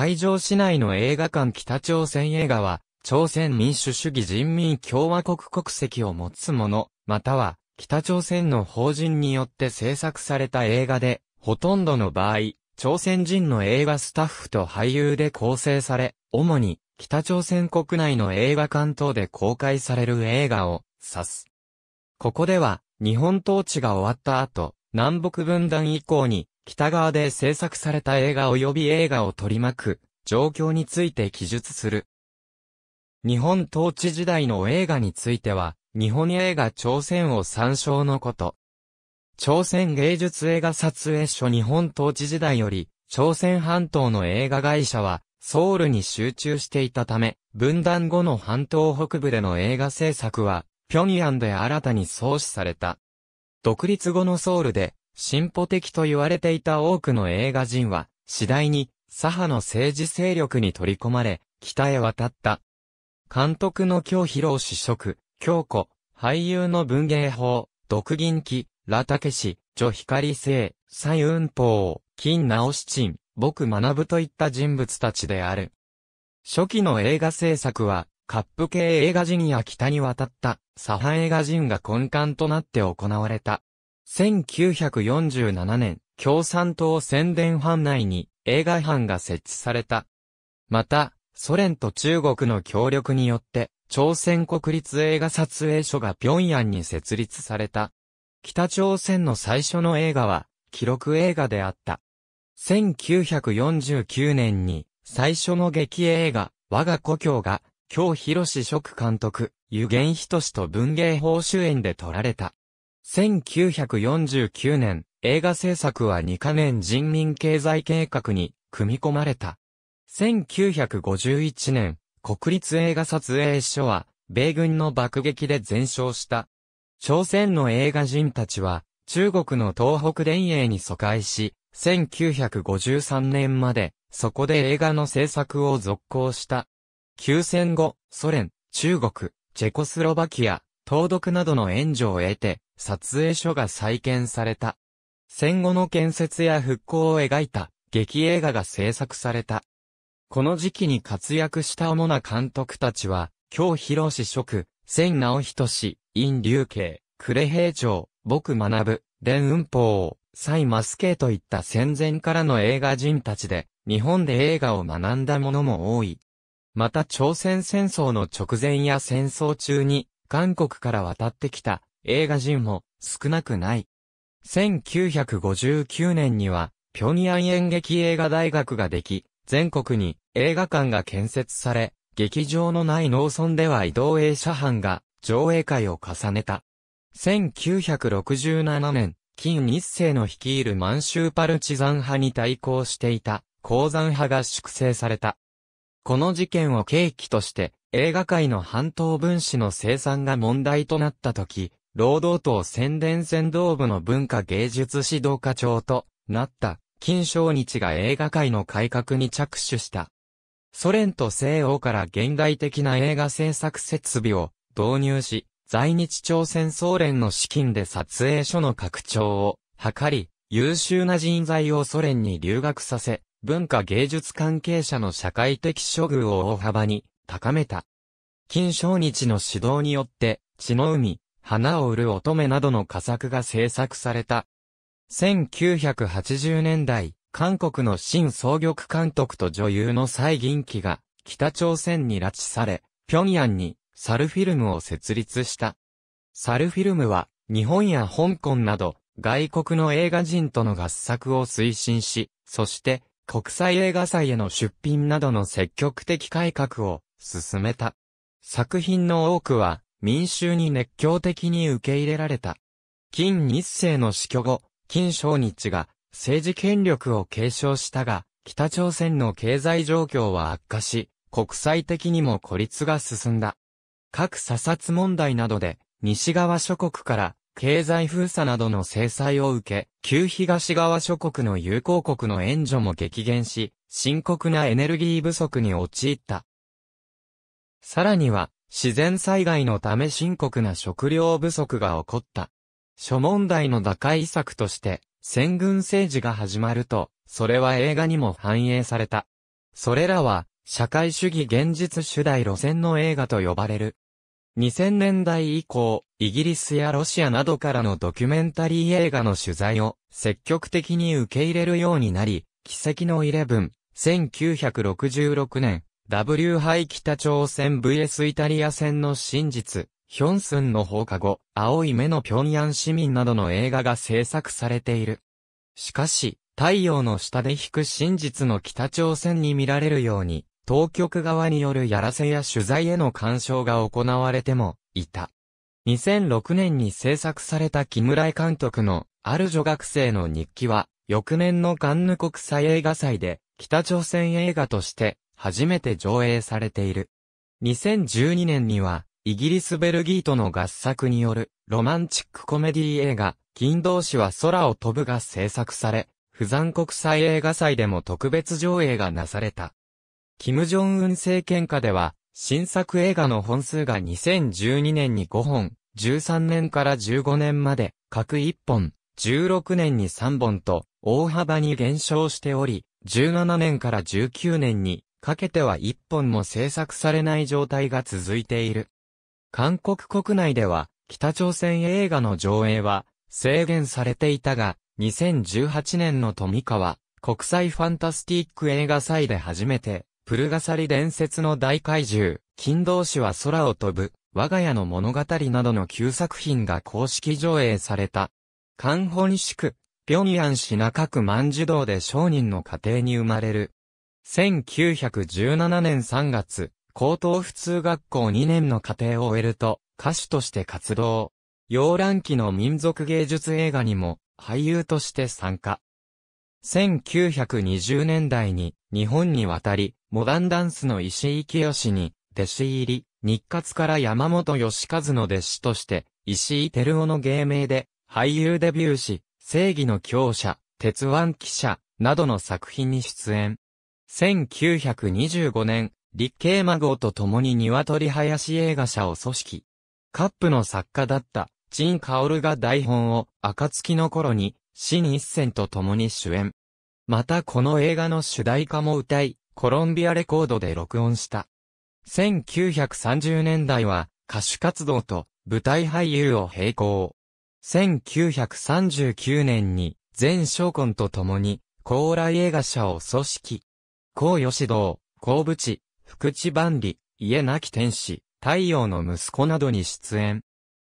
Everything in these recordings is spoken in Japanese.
会場市内の映画館北朝鮮映画は、朝鮮民主主義人民共和国国籍を持つ者、または、北朝鮮の法人によって制作された映画で、ほとんどの場合、朝鮮人の映画スタッフと俳優で構成され、主に北朝鮮国内の映画館等で公開される映画を指す。ここでは、日本統治が終わった後、南北分断以降に北側で制作された映画及び映画を取り巻く状況について記述する。日本統治時代の映画については、日本映画朝鮮を参照のこと。朝鮮芸術映画撮影所日本統治時代より、朝鮮半島の映画会社は、ソウルに集中していたため、分断後の半島北部での映画制作は、平壌で新たに創始された。独立後のソウルで、進歩的と言われていた多くの映画人は、次第に左派の政治勢力に取り込まれ、北へ渡った。監督の京広志職、京子、俳優の文芸法、独銀記、ラタケシ、女光星、蔡雲法、金直七、僕学ぶといった人物たちである。初期の映画制作は、カップ系映画人や北に渡った、左派映画人が根幹となって行われた。1947年、共産党宣伝班内に映画班が設置された。また、ソ連と中国の協力によって、朝鮮国立映画撮影所が平壌に設立された。北朝鮮の最初の映画は、記録映画であった。1949年に、最初の劇映画、我が故郷が、京博志職監督、湯源仁と文芸法主演で撮られた。1949年、映画制作は2カ年人民経済計画に組み込まれた。1951年、国立映画撮影所は、米軍の爆撃で全焼した。朝鮮の映画人たちは、中国の東北電営に疎開し、1953年まで、そこで映画の制作を続行した。休戦後、ソ連、中国、チェコスロバキア、東独などの援助を得て、撮影所が再建された。戦後の建設や復興を描いた劇映画が制作された。この時期に活躍した主な監督たちは、京広志職、千直人氏、陰流慶、呉平城、僕学、ぶ、連雲法、蔡マスケといった戦前からの映画人たちで、日本で映画を学んだ者も多い。また朝鮮戦争の直前や戦争中に、韓国から渡ってきた映画人も少なくない。1959年には、平壌演劇映画大学ができ、全国に映画館が建設され、劇場のない農村では移動映写班が上映会を重ねた。1967年、金日成の率いる満州パルチザン派に対抗していた鉱山派が粛清された。この事件を契機として映画界の半島分子の生産が問題となった時、労働党宣伝先導部の文化芸術指導課長となった、金正日が映画界の改革に着手した。ソ連と西欧から現代的な映画制作設備を導入し、在日朝鮮総連の資金で撮影所の拡張を図り、優秀な人材をソ連に留学させ、文化芸術関係者の社会的処遇を大幅に高めた。金正日の指導によって、血の海、花を売る乙女などの佳作が制作された。1980年代、韓国の新総局監督と女優の蔡銀輝が北朝鮮に拉致され、平壌にサルフィルムを設立した。サルフィルムは日本や香港など外国の映画人との合作を推進し、そして国際映画祭への出品などの積極的改革を進めた。作品の多くは民衆に熱狂的に受け入れられた。金日成の死去後、金正日が政治権力を継承したが、北朝鮮の経済状況は悪化し、国際的にも孤立が進んだ。核査察問題などで、西側諸国から経済封鎖などの制裁を受け、旧東側諸国の友好国の援助も激減し、深刻なエネルギー不足に陥った。さらには、自然災害のため深刻な食料不足が起こった。諸問題の打開策として、戦軍政治が始まると、それは映画にも反映された。それらは、社会主義現実主題路線の映画と呼ばれる。2000年代以降、イギリスやロシアなどからのドキュメンタリー映画の取材を積極的に受け入れるようになり、奇跡のイレブン、1966年、W 杯北朝鮮 VS イタリア戦の真実、ヒョンスンの放課後、青い目の平壌市民などの映画が制作されている。しかし、太陽の下で引く真実の北朝鮮に見られるように、当局側によるやらせや取材への干渉が行われても、いた。2006年に制作された木村井監督の、ある女学生の日記は、翌年のカンヌ国際映画祭で、北朝鮮映画として、初めて上映されている。2012年には、イギリス・ベルギーとの合作による、ロマンチックコメディ映画、金同士は空を飛ぶが制作され、不残国際映画祭でも特別上映がなされた。キム・ジョンウン政権下では、新作映画の本数が2012年に5本、13年から15年まで、各1本、16年に3本と、大幅に減少しており、17年から19年にかけては一本も制作されない状態が続いている。韓国国内では、北朝鮮映画の上映は制限されていたが、2018年の富川国際ファンタスティック映画祭で初めて、プルガサリ伝説の大怪獣、金同士は空を飛ぶ、我が家の物語などの旧作品が公式上映された。韓本宿、平壌市中区万寿堂で商人の家庭に生まれる、1917年3月、高等普通学校2年の課程を終えると、歌手として活動。洋蘭期の民族芸術映画にも、俳優として参加。1920年代に、日本に渡り、モダンダンスの石井清に、弟子入り、日活から山本義和の弟子として、石井照夫の芸名で、俳優デビューし、正義の強者、鉄腕記者、などの作品に出演。1925年、立系孫と共に鶏林映画社を組織。カップの作家だった、陳薫が台本を、暁の頃に、新一線と共に主演。またこの映画の主題歌も歌い、コロンビアレコードで録音した。1930年代は、歌手活動と舞台俳優を並行。1939年に、全商魂と共に、高麗映画社を組織。孔吉道、孔淵、福地万里、家なき天使、太陽の息子などに出演。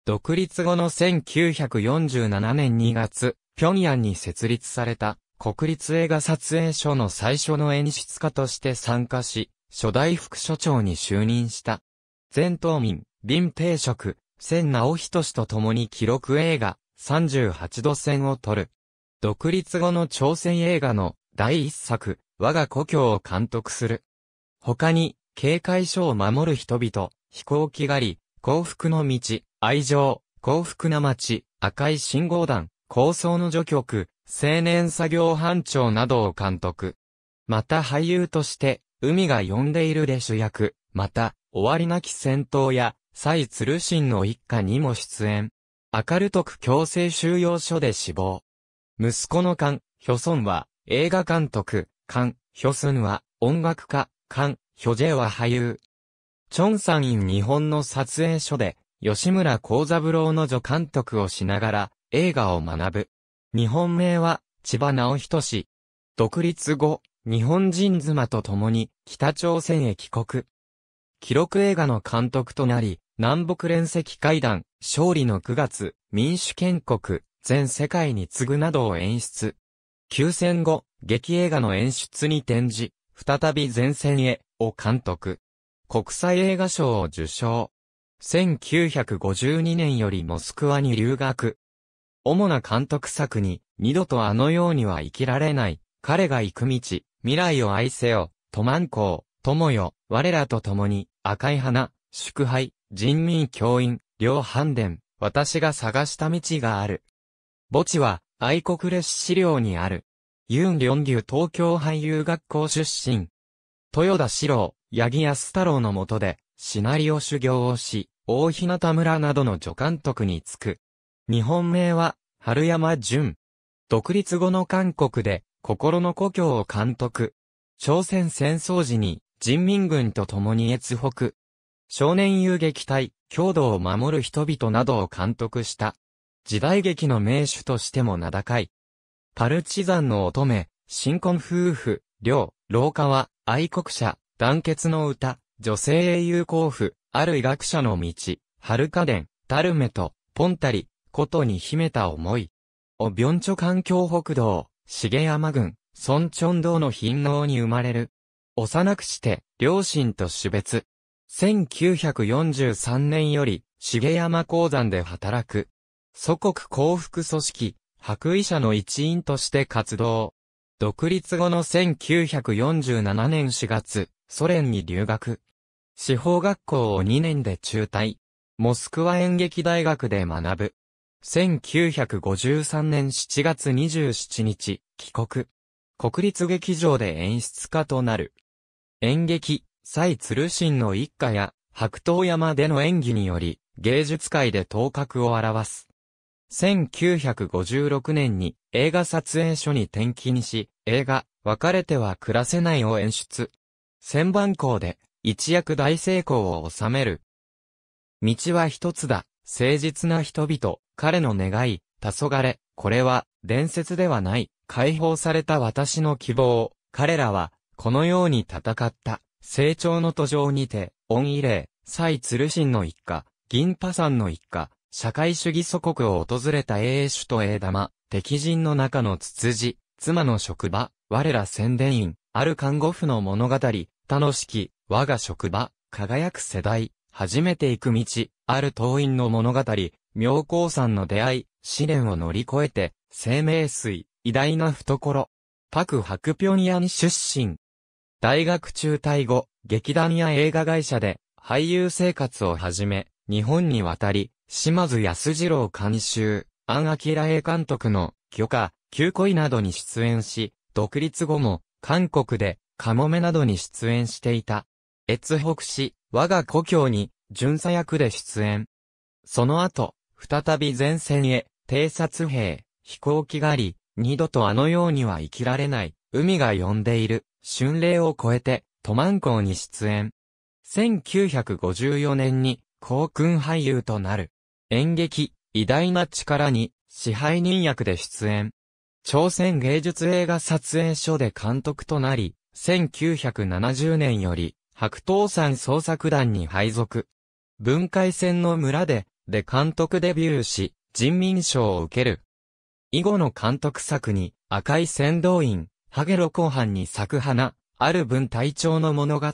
独立後の1947年2月、平壌に設立された国立映画撮影所の最初の演出家として参加し、初代副所長に就任した。全島民、林定職、千直仁氏と共に記録映画、38度線を撮る。独立後の朝鮮映画の第一作、我が故郷を監督する。他に、警戒所を守る人々、飛行機狩り、幸福の道、愛情、幸福な街、赤い信号弾、構想の序曲、青年作業班長などを監督。また俳優として、海が呼んでいるで主役、また、終わりなき戦闘や、蔡鶴信の一家にも出演。明る徳強制収容所で死亡。息子の勘、ヒョソンは、映画監督、カン・ヒョスンは音楽家、カン・ヒョジェは俳優。チョンサンイン日本の撮影所で、吉村幸三郎の助監督をしながら映画を学ぶ。日本名は千葉直人氏。独立後、日本人妻と共に北朝鮮へ帰国。記録映画の監督となり、南北連席会談、勝利の9月、民主建国、全世界に次ぐなどを演出。休戦後、劇映画の演出に転じ、再び前線へ、を監督。国際映画賞を受賞。1952年よりモスクワに留学。主な監督作に、二度とあのようには生きられない、彼が行く道、未来を愛せよ、トマンコウ、友よ、我らと共に、赤い花、祝杯、人民教員、両反伝、私が探した道がある。墓地は、愛国列史料にある。ユン・リョンギュ東京俳優学校出身。豊田史郎、八木安太郎の下で、シナリオ修行をし、大日向村などの助監督に就く。日本名は、春山淳。独立後の韓国で、心の故郷を監督。朝鮮戦争時に、人民軍と共に越北。少年遊撃隊、郷土を守る人々などを監督した。時代劇の名手としても名高い。パルチザンの乙女、新婚夫婦、両、廊下は、愛国者、団結の歌、女性英雄候補、ある医学者の道、春家伝、タルメと、ポンタリ、ことに秘めた思い。おビョンチョ環境北道、重山郡、孫チョン道の貧農に生まれる。幼くして、両親と種別。1943年より、重山鉱山で働く。祖国幸福組織、白衣社の一員として活動。独立後の1947年4月、ソ連に留学。司法学校を2年で中退。モスクワ演劇大学で学ぶ。1953年7月27日、帰国。国立劇場で演出家となる。演劇、蔡鶴信の一家や、白桃山での演技により、芸術界で頭角を表す。1956年に映画撮影所に転勤し、映画、別れては暮らせないを演出。千番校で一躍大成功を収める。道は一つだ、誠実な人々、彼の願い、黄昏、これは伝説ではない、解放された私の希望、彼らは、このように戦った、成長の途上にて、恩慰霊、蔡鶴神の一家、銀波山の一家、社会主義祖国を訪れた英首と英玉、敵陣の中のツツジ、妻の職場、我ら宣伝員、ある看護婦の物語、楽しき、我が職場、輝く世代、初めて行く道、ある党員の物語、妙高山の出会い、試練を乗り越えて、生命水、偉大な懐。パク・ハクピョンヤン出身。大学中退後、劇団や映画会社で、俳優生活を始め、日本に渡り、島津安二郎監修、安明栄監督の許可、旧恋などに出演し、独立後も韓国でカモメなどに出演していた。越北市、我が故郷に巡査役で出演。その後、再び前線へ、偵察兵、飛行機狩り、二度とあのようには生きられない、海が呼んでいる、春麗を超えて、都満港に出演。1954年に、航空俳優となる。演劇、偉大な力に、支配人役で出演。朝鮮芸術映画撮影所で監督となり、1970年より、白桃山創作団に配属。化遺戦の村で、で監督デビューし、人民賞を受ける。以後の監督作に、赤い先導員、ハゲロ後半に咲く花、ある分隊長の物語、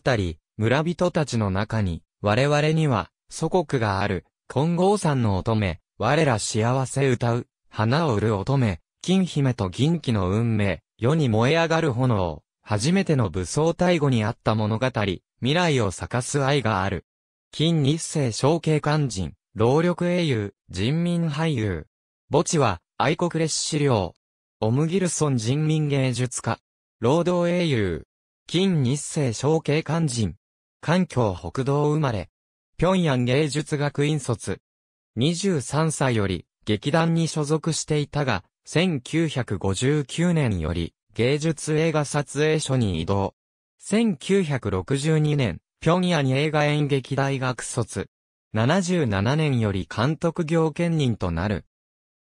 村人たちの中に、我々には、祖国がある、金剛山の乙女、我ら幸せ歌う、花を売る乙女、金姫と銀鬼の運命、世に燃え上がる炎、初めての武装大語にあった物語、未来を咲かす愛がある。金日成小慶官人、労力英雄、人民俳優。墓地は、愛国列資料。オムギルソン人民芸術家。労働英雄。金日成小慶官人。環境北道生まれ、平壌芸術学院卒。23歳より劇団に所属していたが、1959年より芸術映画撮影所に移動。1962年、平壌映画演劇大学卒。77年より監督業兼任となる。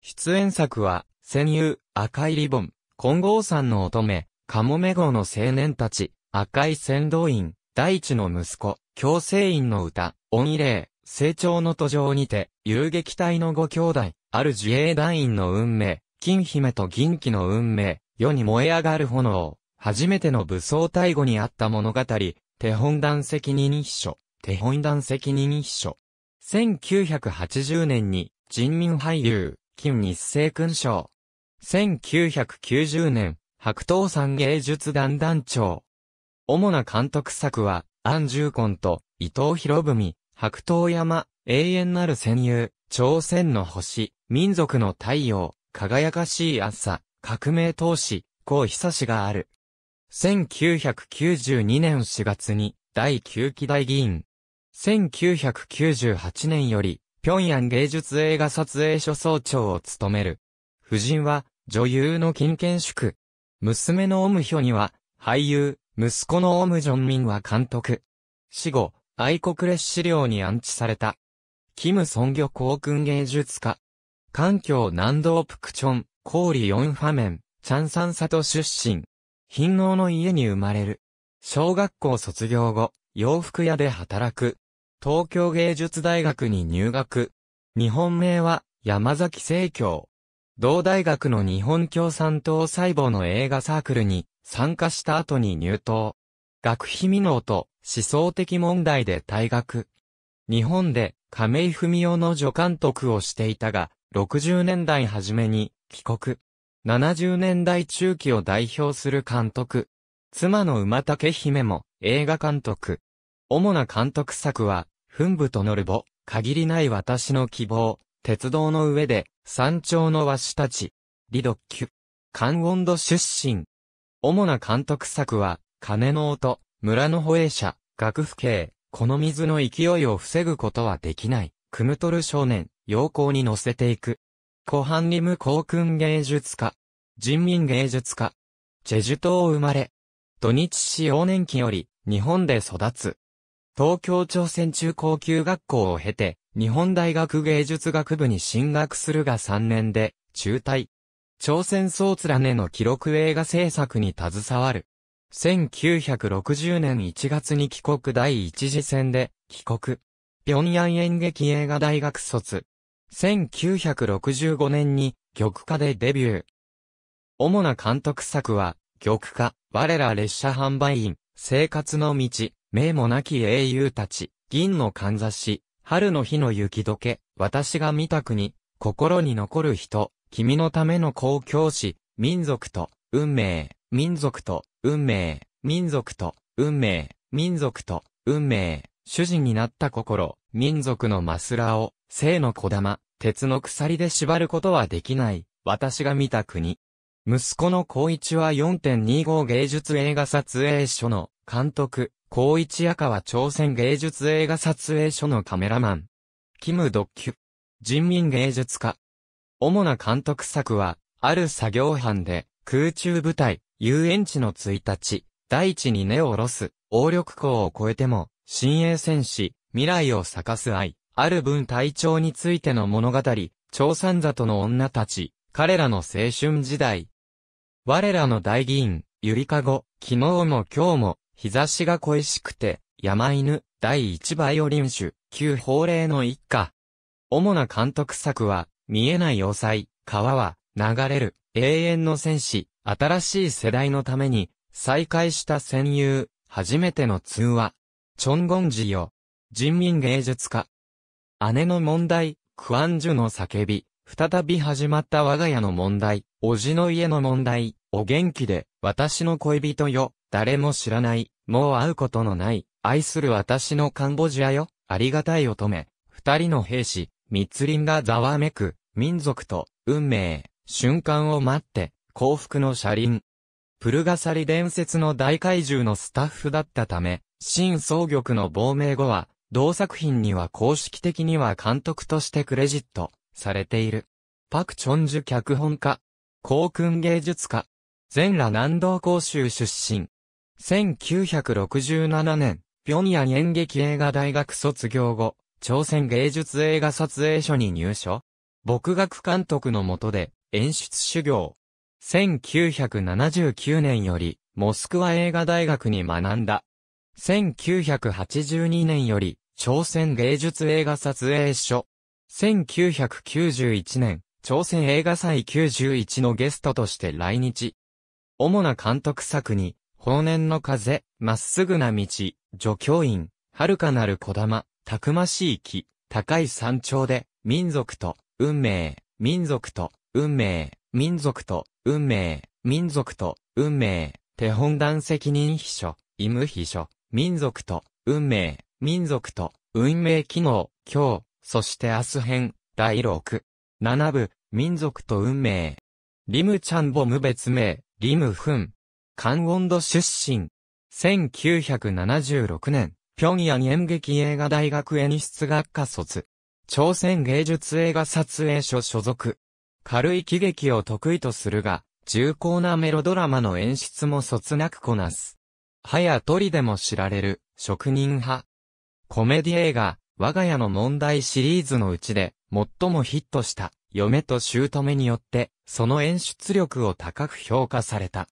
出演作は、戦友、赤いリボン、金剛山の乙女、カモメ号の青年たち、赤い先導員、大地の息子、強制員の歌、恩異霊、成長の途上にて、遊撃隊のご兄弟、ある自衛団員の運命、金姫と銀鬼の運命、世に燃え上がる炎、初めての武装大後にあった物語、手本団責任秘書、手本団責任秘書。1980年に、人民俳優、金日成勲章。1990年、白桃山芸術団団長。主な監督作は、安ン・ジンと伊藤博文、白桃山、永遠なる戦友、朝鮮の星、民族の太陽、輝かしい朝、革命闘士、高久志がある。1992年4月に、第9期大議員。1998年より、平壌芸術映画撮影所総長を務める。夫人は、女優の金賢祝。娘のオムヒョには、俳優、息子のオムジョンミンは監督。死後、愛国列資料に安置された。キム・ソンギョ航空芸術家。環境南道プクチョン、コーリ・ヨンファメン、チャンサンサト出身。貧農の家に生まれる。小学校卒業後、洋服屋で働く。東京芸術大学に入学。日本名は山崎聖教。同大学の日本共産党細胞の映画サークルに参加した後に入党。学費未納と思想的問題で退学。日本で亀井文夫の助監督をしていたが、60年代初めに帰国。70年代中期を代表する監督。妻の馬竹姫も映画監督。主な監督作は、墳部と乗るぼ、限りない私の希望、鉄道の上で、山頂のわしたち、リドッキュ、関温度出身。主な監督作は、鐘の音、村の保衛者、学府警、この水の勢いを防ぐことはできない。クムトル少年、陽光に乗せていく。湖畔に無航空芸術家。人民芸術家。チェジュ島生まれ。土日市幼年期より、日本で育つ。東京朝鮮中高級学校を経て、日本大学芸術学部に進学するが3年で、中退。朝鮮総連ねの記録映画制作に携わる。1960年1月に帰国第一次戦で帰国。平壌演劇映画大学卒。1965年に玉歌でデビュー。主な監督作は、玉歌、我ら列車販売員、生活の道、名もなき英雄たち、銀のかんざし、春の日の雪解け、私が見た国、心に残る人、君のための公共史、民族と、運命、民族と、運命、民族と、運命、民族と、運命、主人になった心、民族のマスラを、生の小玉、鉄の鎖で縛ることはできない、私が見た国。息子の孝一は4.25芸術映画撮影所の監督、孝一赤は朝鮮芸術映画撮影所のカメラマン。キム・ドッキュ。人民芸術家。主な監督作は、ある作業班で、空中舞台、遊園地の1日、大地に根を下ろす、応力校を超えても、新鋭戦士、未来を咲かす愛、ある分体調についての物語、長三里の女たち、彼らの青春時代。我らの大議員、ゆりかご、昨日も今日も、日差しが恋しくて、山犬、第一バイオリン種、旧法令の一家。主な監督作は、見えない要塞、川は、流れる、永遠の戦士、新しい世代のために、再会した戦友、初めての通話。チョンゴンジよ。人民芸術家。姉の問題、クアンジュの叫び。再び始まった我が家の問題。おじの家の問題。お元気で、私の恋人よ。誰も知らない。もう会うことのない。愛する私のカンボジアよ。ありがたい乙女。二人の兵士、密林がざわめく、民族と、運命、瞬間を待って、幸福の車輪。プルガサリ伝説の大怪獣のスタッフだったため、新総玉の亡命後は、同作品には公式的には監督としてクレジットされている。パク・チョンジュ脚本家、航空芸術家、全羅南道公衆出身。1967年、平壌演劇映画大学卒業後、朝鮮芸術映画撮影所に入所。牧学監督のもとで演出修行、1979年より、モスクワ映画大学に学んだ。1982年より、朝鮮芸術映画撮影所。1991年、朝鮮映画祭91のゲストとして来日。主な監督作に、法年の風、まっすぐな道、助教員、遥かなる小玉、たくましい木、高い山頂で、民族と、運命、民族と、運命、民族と、運命、民族と、運命、手本団責任秘書、医務秘書、民族と、運命、民族と、運命機能、今日、そして明日編、第6、七部、民族と運命。リムチャンボム別名、リムフン。関温度出身。1976年、平壌演劇映画大学演出学科卒。朝鮮芸術映画撮影所所属。軽い喜劇を得意とするが、重厚なメロドラマの演出もそつなくこなす。はや鳥でも知られる、職人派。コメディ映画、我が家の問題シリーズのうちで、最もヒットした、嫁と姑によって、その演出力を高く評価された。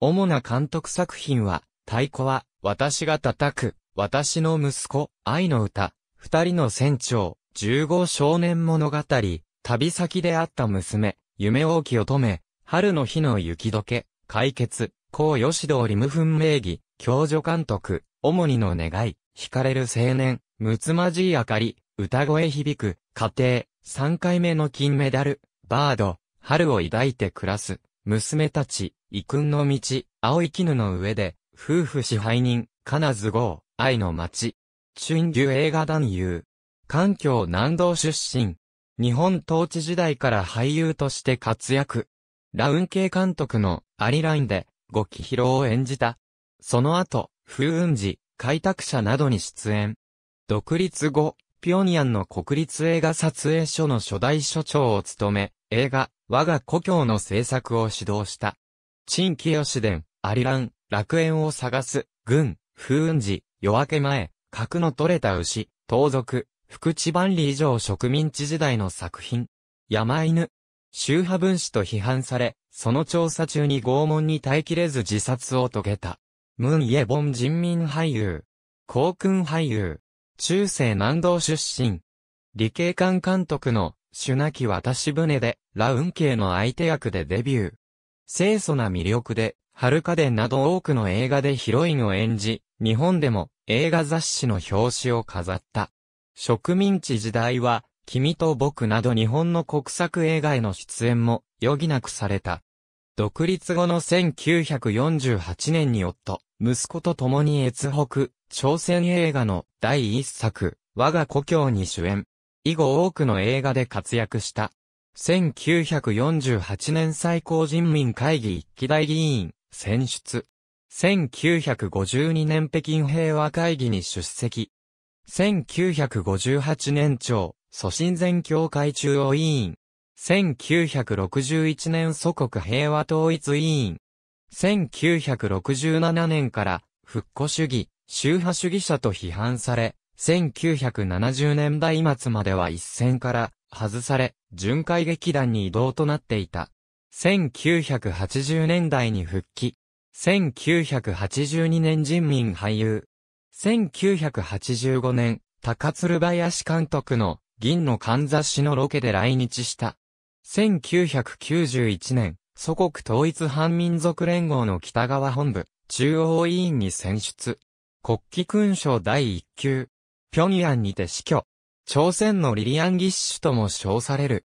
主な監督作品は、太鼓は、私が叩く、私の息子、愛の歌、二人の船長、十五少年物語、旅先で会った娘、夢大き乙女、春の日の雪解け、解決、高吉通り無分名義、教助監督、主にの願い、惹かれる青年、むつまじい明かり、歌声響く、家庭、3回目の金メダル、バード、春を抱いて暮らす、娘たち、異君の道、青い絹の上で、夫婦支配人、金津号、愛の街。春秋映画男優。環境南道出身、日本統治時代から俳優として活躍。ラウン系監督のアリラインで、ゴキヒロを演じた。その後、風雲児、開拓者などに出演。独立後、ピョニアンの国立映画撮影所の初代所長を務め、映画、我が故郷の制作を指導した。陳清志伝、アリラン、楽園を探す、軍、風雲児、夜明け前、格の取れた牛、盗賊、福地万里以上植民地時代の作品、山犬、宗派分子と批判され、その調査中に拷問に耐えきれず自殺を遂げた。ムン・イェボン人民俳優、航空俳優、中世南道出身、理系館監督の、ュなき渡し船で、ラウン系の相手役でデビュー。清楚な魅力で、春家電など多くの映画でヒロインを演じ、日本でも映画雑誌の表紙を飾った。植民地時代は、君と僕など日本の国策映画への出演も余儀なくされた。独立後の1948年に夫、息子と共に越北、朝鮮映画の第一作、我が故郷に主演。以後多くの映画で活躍した。1948年最高人民会議一期大議員、選出。1952年北京平和会議に出席。1958年朝、祖神前協会中央委員。1961年祖国平和統一委員。1967年から復古主義、宗派主義者と批判され、1970年代末までは一線から外され、巡回劇団に移動となっていた。1980年代に復帰。1982年人民俳優、1985年、高鶴林監督の銀のかんざしのロケで来日した。1991年、祖国統一反民族連合の北側本部、中央委員に選出。国旗勲章第一級。平壌にて死去。朝鮮のリリアンギッシュとも称される。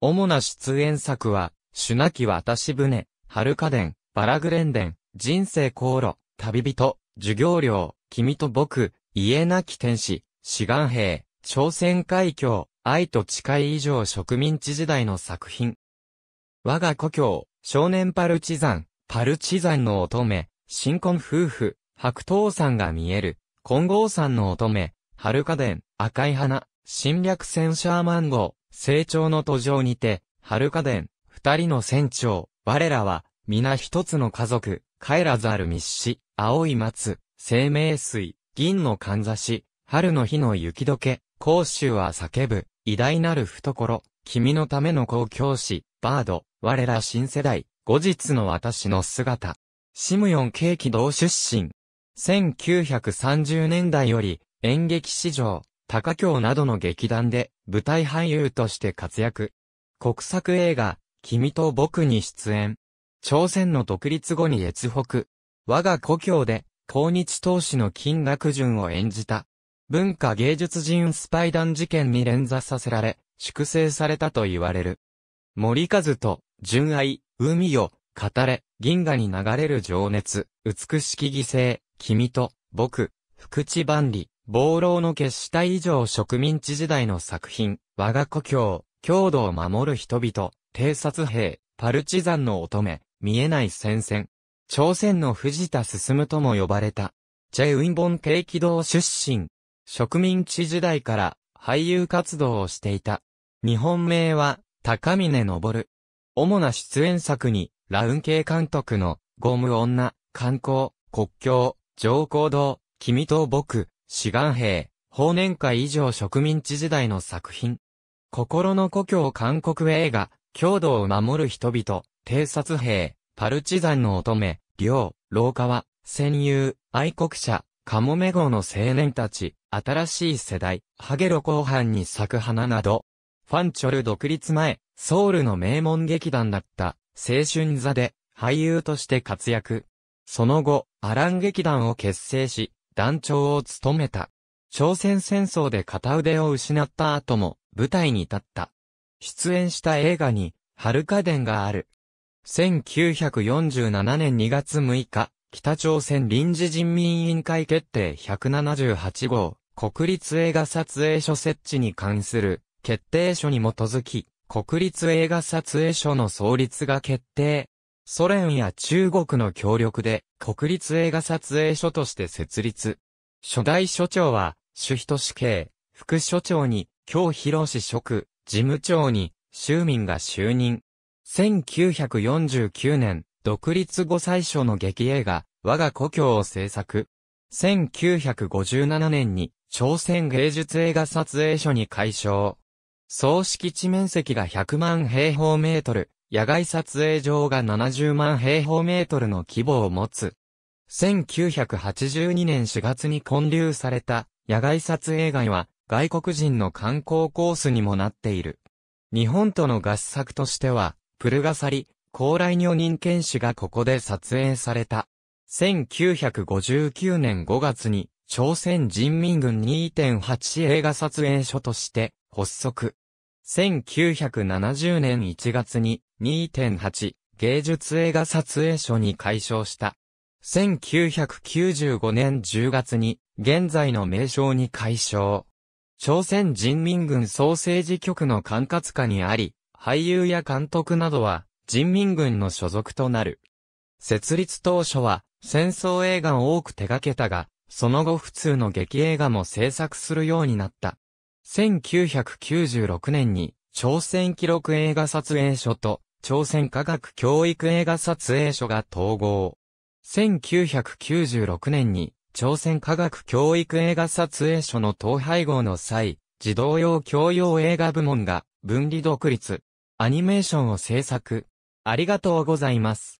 主な出演作は、ナなきし船、春花伝、バラグレンン、人生航路、旅人、授業料、君と僕、家なき天使、志願兵、朝鮮海峡、愛と誓い以上植民地時代の作品。我が故郷、少年パルチザン、パルチザンの乙女、新婚夫婦、白桃山が見える、金剛山の乙女、春花伝、赤い花、侵略戦シャーマン号、成長の途上にて、春花伝、二人の船長、我らは、皆一つの家族、帰らざる密使、青い松、生命水、銀のかんざし、春の日の雪解け、甲州は叫ぶ、偉大なる懐、君のための公教師、バード、我ら新世代、後日の私の姿。シムヨン景気同出身。1930年代より、演劇史上、高京などの劇団で、舞台俳優として活躍。国策映画、君と僕に出演。朝鮮の独立後に越北。我が故郷で、抗日投資の金額順を演じた。文化芸術人スパイ団事件に連座させられ、粛清されたと言われる。森和と、純愛、海よ、語れ、銀河に流れる情熱、美しき犠牲、君と、僕、福地万里、暴老の決死体以上植民地時代の作品、我が故郷、郷土を守る人々、偵察兵、パルチザンの乙女、見えない戦線、朝鮮の藤田進とも呼ばれた。チェ・ウィンボン慶喜堂出身。植民地時代から俳優活動をしていた。日本名は、高峰昇。主な出演作に、ラウン系監督の、ゴム女、観光、国境、上皇堂、君と僕、志願兵、法年会以上植民地時代の作品。心の故郷韓国映画、郷土を守る人々、偵察兵、パルチザンの乙女、両、廊下は、戦友、愛国者、カモメ号の青年たち、新しい世代、ハゲロ後半に咲く花など、ファンチョル独立前、ソウルの名門劇団だった、青春座で、俳優として活躍。その後、アラン劇団を結成し、団長を務めた。朝鮮戦争で片腕を失った後も舞台に立った。出演した映画に、春デ伝がある。1947年2月6日、北朝鮮臨時人民委員会決定178号、国立映画撮影所設置に関する決定書に基づき、国立映画撮影所の創立が決定。ソ連や中国の協力で国立映画撮影所として設立。初代所長は、主人死刑、副所長に、京博士職、事務長に、州民が就任。1949年、独立後最初の劇映画、我が故郷を制作。1957年に、朝鮮芸術映画撮影所に改称。総敷地面積が100万平方メートル、野外撮影場が70万平方メートルの規模を持つ。1982年4月に建立された野外撮影街は外国人の観光コースにもなっている。日本との合作としてはプルガサリ、高麗女人剣士がここで撮影された。1959年5月に、朝鮮人民軍2.8映画撮影所として発足。1970年1月に2.8芸術映画撮影所に改称した。1995年10月に現在の名称に改称。朝鮮人民軍総政治局の管轄下にあり、俳優や監督などは、人民軍の所属となる。設立当初は、戦争映画を多く手掛けたが、その後普通の劇映画も制作するようになった。1996年に、朝鮮記録映画撮影所と、朝鮮科学教育映画撮影所が統合。1996年に、朝鮮科学教育映画撮影所の統廃合の際、児童用教養映画部門が分離独立。アニメーションを制作。ありがとうございます。